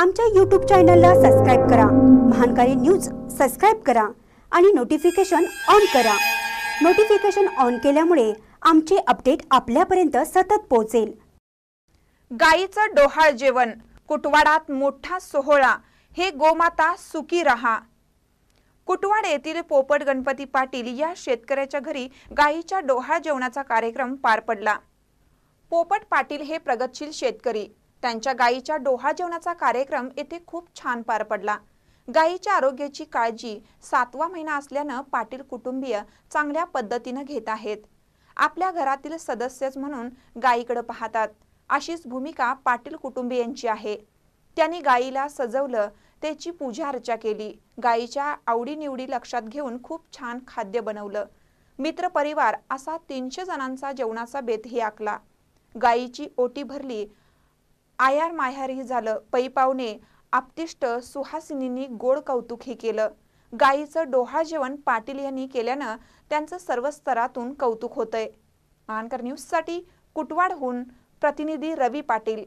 आमच्या यूट्यूब चॅनलला सबस्क्राईब करा महानकारी न्यूज सबस्क्राईब करा आणि नोटिफिकेशन ऑन करा नोटिफिकेशन ऑन केल्यामुळे आमचे अपडेट आपल्यापर्यंत सतत पोहोचेल गायीचं डोहाळ जेवण कुटवाडात मोठा सोहळा हे गोमाता सुखी रहा कुटवाड येथील पोपट गणपती पाटील या शेतकऱ्याच्या घरी गायीच्या डोहाळ जेवणाचा कार्यक्रम पार पडला पोपट पाटील हे प्रगतशील शेतकरी त्यांच्या गायीच्या डोहा जेवणाचा कार्यक्रम येथे खूप छान पार पडला गायीच्या आरोग्याची काळजी सातवा महिना असल्यानं पाटील कुटुंबीय चांगल्या पद्धतीनं घेत आहेत आपल्या घरातील सदस्यच म्हणून गायीकडे पाहतात अशीच भूमिका पाटील कुटुंबीयांची आहे त्यांनी गायीला सजवलं त्याची पूजा अर्चा केली गायीच्या आवडीनिवडी लक्षात घेऊन खूप छान खाद्य बनवलं मित्रपरिवार असा तीनशे जणांचा जेवणाचा बेतही आखला गायीची ओटी भरली आयार मायारही झालं पै पाहुणे आपतिष्ट सुहासिनींनी गोड कौतुक केलं गायीचं डोहाळ जेवण पाटील यांनी केल्यानं त्यांचं सर्व स्तरातून कौतुक होतंय न्यूज साठी कुटवाडहून प्रतिनिधी रवी पाटील